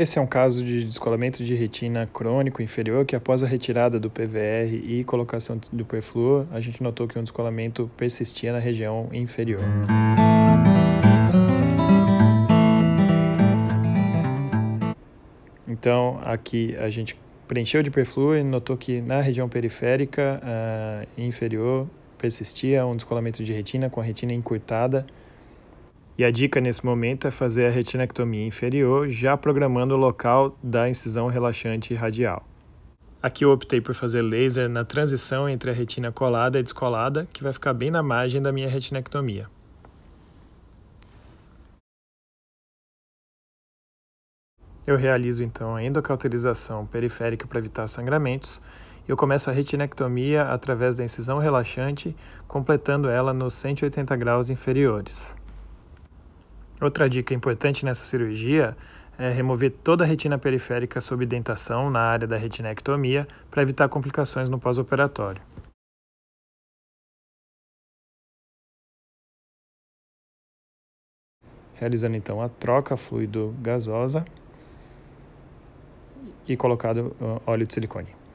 Esse é um caso de descolamento de retina crônico inferior que após a retirada do PVR e colocação do perfluor, a gente notou que um descolamento persistia na região inferior. Então, aqui a gente preencheu de perfluor e notou que na região periférica uh, inferior persistia um descolamento de retina com a retina encurtada e a dica nesse momento é fazer a retinectomia inferior, já programando o local da incisão relaxante radial. Aqui eu optei por fazer laser na transição entre a retina colada e descolada, que vai ficar bem na margem da minha retinectomia. Eu realizo então a endocauterização periférica para evitar sangramentos e eu começo a retinectomia através da incisão relaxante, completando ela nos 180 graus inferiores. Outra dica importante nessa cirurgia é remover toda a retina periférica sob dentação na área da retinectomia para evitar complicações no pós-operatório. Realizando então a troca fluido-gasosa e colocado ah, óleo de silicone.